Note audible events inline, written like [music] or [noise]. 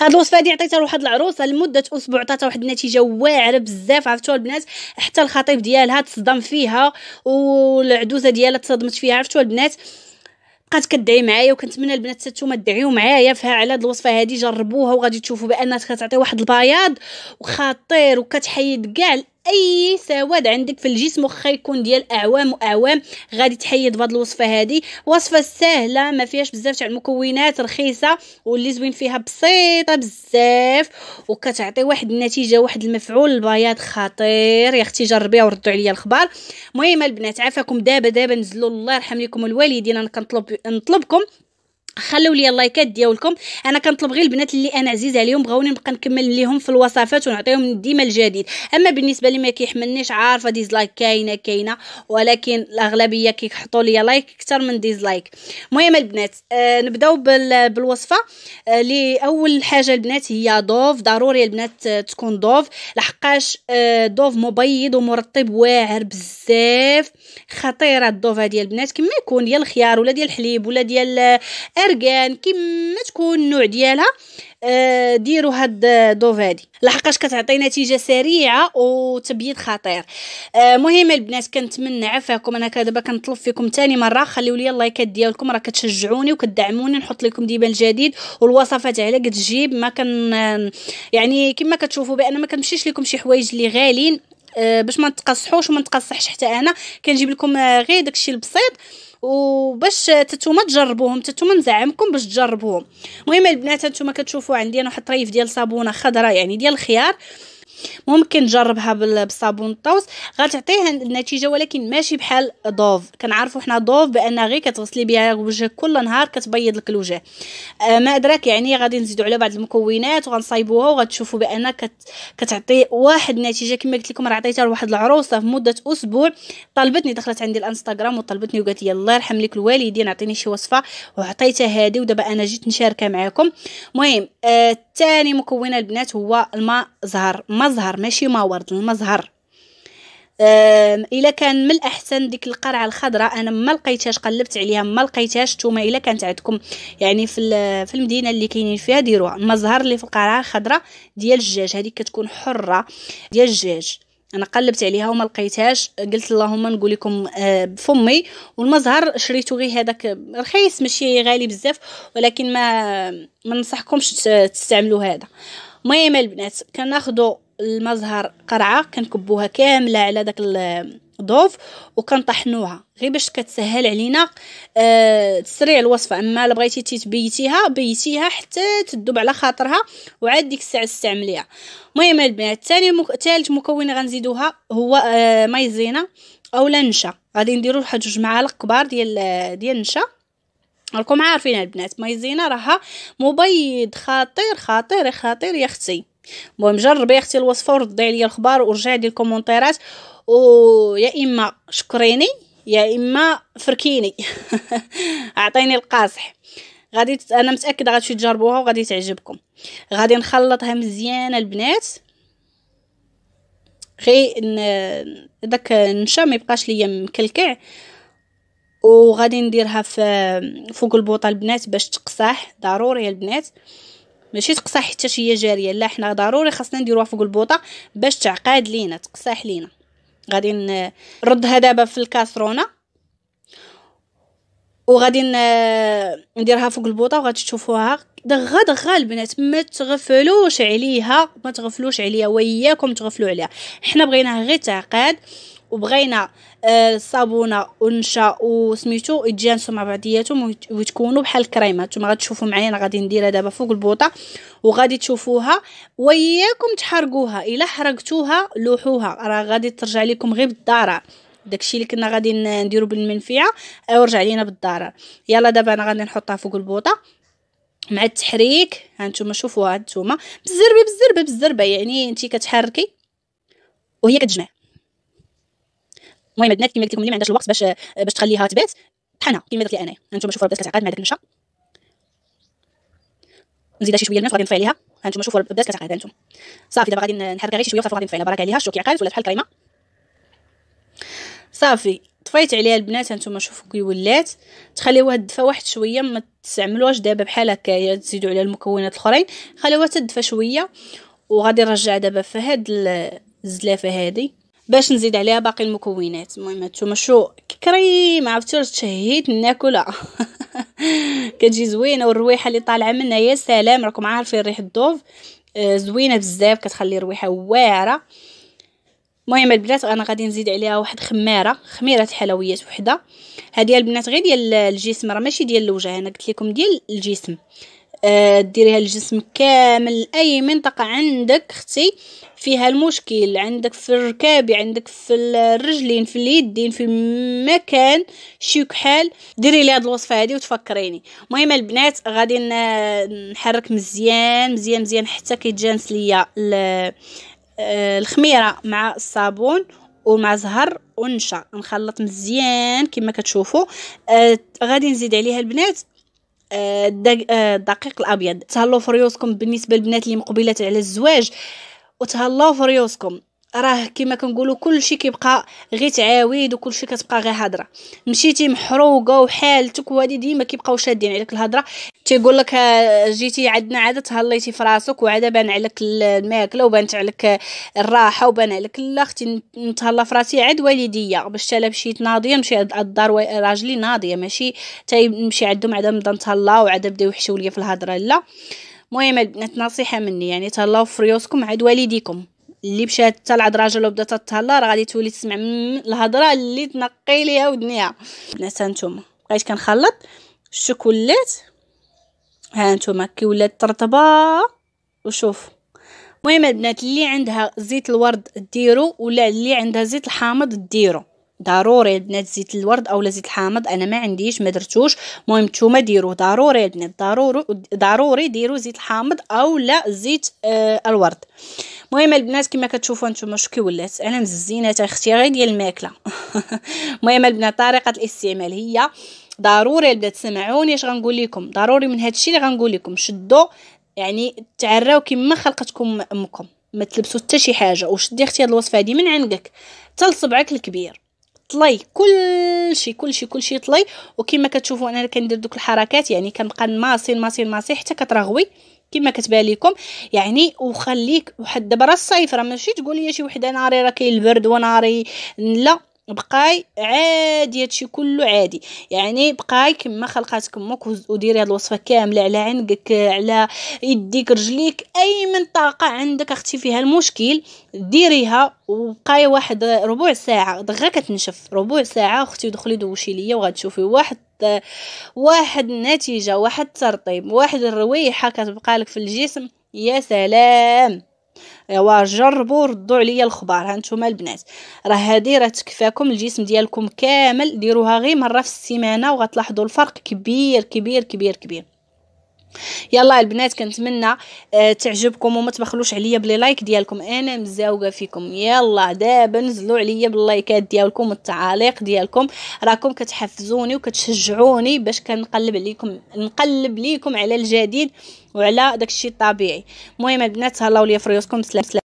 هاد الوصفه هادي عطيتها لواحد العروسه لمده اسبوع عطاتها واحد النتيجه واعره بزاف عرفتوا البنات حتى الخطيب ديالها تصدم فيها والعدوزه ديالها تصدمت فيها عرفتوا البنات بقات كدعي معايا وكنتمنى البنات نتوما تدعيو معايا فها على هاد الوصفه هادي جربوها وغادي تشوفوا بانها كتعطي واحد البياض وخطير وكتحيد كاع اي سواد عندك في الجسم واخا يكون ديال اعوام واعوام غادي تحيد بهاد الوصفه هادي وصفه سهله ما فيهاش بزاف تاع المكونات رخيصه واللي زوين فيها بسيطه بزاف وكتعطي واحد النتيجه واحد المفعول البياض خطير يا اختي جربيها وردوا عليا الخبر المهم البنات عافاكم دابا دابا نزلوا الله يرحم لكم الوالدين انا كنطلب نطلبكم خلوا لي اللايكات ديالكم انا كنطلب غير البنات اللي انا عزيزه عليهم بغاوني نبقى نكمل ليهم في الوصفات ونعطيهم ديما الجديد اما بالنسبه اللي ما كيحملنيش عارفه ديزلايك كاينه كاينه ولكن الاغلبيه كيحطوا لي لايك اكثر من ديزلايك المهم البنات آه نبداو بالوصفه آه اول حاجه البنات هي دوف ضروري البنات تكون دوف لحقاش آه دوف مبيض ومرطب واعر بزاف خطيره الدوف هذه البنات كما يكون ديال الخيار ولا ديال الحليب ولا ديال آه، ارغان كيما تكون النوع ديالها آه، ديروا هاد دوف هادي لحقاش كتعطي نتيجه سريعه وتبييض خطير آه، مهم البنات كنتمنى عفاكم انا دابا كنطلب فيكم تاني مره خليو لي اللايكات ديالكم راه كتشجعوني وكتدعموني نحط لكم ديما الجديد والوصفات على كتجيب ما كان يعني كما كتشوفوا بان ما كنمشيش لكم شي حوايج اللي غاليين آه، باش ما تقصحوش وما نتقصحش حتى انا كنجيب لكم آه، غير داكشي البسيط وباش آه، تنتوما تجربوهم تنتوما نزعمكم باش تجربوهم المهم البنات انتما كتشوفوا عندي انا واحد طريف ديال صابونه خضراء يعني ديال الخيار ممكن تجربها بالصابون الطوس غتعطيها النتيجه ولكن ماشي بحال دوف كنعرفوا حنا دوف بان غير كتغسلي بها وجهك كل نهار كتبيض لك الوجه آه ما ادراك يعني غادي نزيدو على بعض المكونات وغنصايبوها وغتشوفوا بان كت... كتعطي واحد النتيجه كما قلت لكم راه عطيتها لواحد العروسه في مده اسبوع طلبتني دخلت عندي الانستغرام وطلبتني وقالت لي الله يرحم لك الوالدين عطيني شي وصفه وعطيتها هذه ودابا انا جيت نشاركها معاكم المهم الثاني آه مكون البنات هو الماء زهر ما المظهر ماشي ما ورد المظهر الا كان من الاحسن ديك القرعه الخضراء انا ما لقيتهاش قلبت عليها ما لقيتهاش نتوما الا كانت عندكم يعني في في المدينه اللي كاينين فيها ديروها المزهر اللي في القرعه الخضراء ديال الدجاج هذيك كتكون حره ديال الدجاج انا قلبت عليها وما لقيتهاش قلت اللهم نقول لكم آه، بفمي والمزهر شريته غير هذاك رخيص ماشي غالي بزاف ولكن ما ما ننصحكمش تستعملوا هذا المهم البنات كناخذوا المظهر قرعه كنكبوها كامله على داك الضوف وكنطحنوها غير باش كتسهل علينا أه تسريع الوصفه اما الا بغيتي تبيتيها بيتيها حتى تذوب على خاطرها وعاد ديك الساعه استعمليها المهم البنات الثاني مك... ثالث مكون غنزيدوها هو أه مايزينا او اولا نشا غادي نديرو واحد جوج معالق كبار ديال آه، ديال النشا راكم عارفين البنات مايزينا راها مبيض خطير خطير خطير يا اختي المهم جربي اختي الوصفه وردي عليا الخبار ورجعي لي الكومونتيرات ويا اما شكريني يا اما فركيني [laughs] اعطيني القاصح غادي انا متاكده غادي تجربوها وغادي تعجبكم غادي نخلطها مزيانه البنات غي ن... داك النشا ما يبقاش ليا مكلكع وغادي نديرها في فوق البوطه البنات باش تقصاح ضروري البنات ماشي تقصاح حتى شي جاريه لا حنا ضروري خاصنا نديروها فوق البوطه باش تعقاد لينا تقصاح لينا غادي نردها دابا في الكاسرونه وغادي نديرها فوق البوطه وغادي تشوفوها دغه دغه البنات ما تغفلوش عليها ما تغفلوش عليها وياكم تغفلوا عليها حنا بغيناها غير تعقاد وبغينا الصابونه آه، ونشا وسميتو يتجانسوا مع بعضياتهم وتكونوا بحال الكريمه نتوما غتشوفوا معايا انا غادي نديرها دابا فوق البوطه وغادي تشوفوها وياكم تحرقوها الا حرقتوها لوحوها راه غادي ترجع لكم غير بالضرر داكشي اللي كنا غادي نديرو بالمنفعه ورجع لينا بالضرر يلا دابا انا غادي نحطها فوق البوطه مع التحريك هانتوما شوفوها هانتوما بالزربه بالزربه بالزربه يعني انت كتحركي وهي كتجمع المهم البنات كيما قلت لكم اللي ما عندهاش الوقت باش باش تخليها تبات طحنها كيما درت لي انا هانتوما شوفوا بدات كتعقد مع داك النشا نزيدها شي شويه الماء وغادي ليها هانتوما شوفوا بدات كتعقد هانتوما صافي دابا غادي نحركها غير شي شويه وصافي غادي نفعلها برك عليها شو كيعقد ولا بحال كريمه صافي طفيت عليها البنات هانتوما شوفوا كي ولات تخليوها تدفى واحد شويه ما تستعملوهاش دابا بحال هكايا تزيدوا عليها المكونات الاخرين خليوها تدفى شويه وغادي نرجع دابا في هاد الزلافه هادي باش نزيد عليها باقي المكونات المهم هانتوما شو كريم عرفتو تشهيت ناكلها [laughs] كتجي زوينه والريحه اللي طالعه منها يا سلام راكم عارفين ريحه الدوف آه، زوينه بزاف كتخلي الرويحه واعره المهم البنات انا غادي نزيد عليها واحد خماره خميره حلويات وحده هذه البنات غير ديال الجسم راه ماشي ديال الوجه انا قلت لكم ديال الجسم آه ديريها الجسم كامل اي منطقه عندك اختي فيها المشكل عندك في الركاب عندك في الرجلين في اليدين في المكان شي كحال ديري لي هذه الوصفه هادي وتفكريني المهم البنات غادي نحرك مزيان مزيان مزيان حتى كيتجانس ليا آه، الخميره مع الصابون ومع زهر ونشا نخلط مزيان كما كتشوفوا آه غادي نزيد عليها البنات الدقيق آه، آه، الابيض تهلاو في ريوسكم بالنسبه للبنات اللي مقبلات على الزواج وتهلاو في ريوسكم راه كما كنقولوا كلشي كيبقى غير تعاويد وكلشي كتبقى غير هضره مشيتي محروقه وحالتك وهادي ديما كيبقاو شادين عليك الهضره تيقول لك آه، جيتي عندنا عاد تهليتي في راسك وعاد بان عليك الماكله وبانت عليك الراحه وبان عليك لا اختي نتهلا في راسي عاد والديا باش تلا مشيت ناضيه نمشي عند الدار راجلي ناضيه ماشي تاي نمشي عندهم عاد نبدا نتهلا وعاد بداو يحشوا ليا في الهضره لا المهم البنات نصيحه مني يعني تهلاو في ريوسكم عاد والديكم اللي مشات حتى العذراجه لو بدات تهلا راه غادي تولي تسمع الهضره اللي تنقي ليها ودنيها بنات هانتوما بقيت كنخلط الشوكولات ها نتوما كي ولات ترطبه وشوف المهم البنات اللي عندها زيت الورد ديرو ولا اللي عندها زيت الحامض ديرو ضروري البنات زيت الورد اولا زيت الحامض انا ما عنديش ما درتوش المهم نتوما ديروه ضروري البنات ضروري ضروري ديروا زيت الحامض اولا زيت آه الورد المهم البنات كما كتشوفوا نتوما شو كي ولات انا مزينه اختي غير ديال الماكله [laughs] المهم البنات طريقه الاستعمال هي ضروري البنات سمعوني اش غنقول لكم ضروري من هذا الشيء اللي غنقول لكم شدوا يعني تعراو كما خلقتكم امكم ما تلبسوا حتى شي حاجه وشدي اختي هذه الوصفه هذه من عندك تل صبعك الكبير طلي كلشي كلشي كلشي طلي وكما كتشوفوا انا كندير دوك الحركات يعني كنبقى نماصي نماصي نماصي حتى كترغوي كما كتبان لكم يعني وخليك واحد دابا راه الصيف راه ماشي تقول لي شي وحده ناري راه كاين البرد وناري لا بقاي عادي هادشي كله عادي يعني بقاي كما خلقاتك امك وديري هاد الوصفه كامله على عنقك على يديك رجليك اي منطقه عندك اختي فيها المشكل ديريها وبقاي واحد ربع ساعه دغيا كتنشف ربع ساعه اختي دخلي دوشي ليا وغتشوفي واحد واحد النتيجه واحد الترطيب واحد الرويحه كتبقى لك في الجسم يا سلام ايوا جربوا ردوا عليا الخبار ها نتوما البنات راه هذه راه تكفاكم الجسم ديالكم كامل ديروها غير مره في السيمانه وغتلاحظوا الفرق كبير كبير كبير كبير يلا البنات كنتمنى آه، تعجبكم وما تبخلوش عليا بلي لايك ديالكم انا مزاوقه فيكم يلا دابا نزلوا عليا باللايكات ديالكم والتعاليق ديالكم راكم كتحفزوني وكتشجعوني باش كنقلب عليكم نقلب ليكم على الجديد وعلى داكشي الطبيعي المهم البنات تهلاو ليا فريوسكم سلام سلام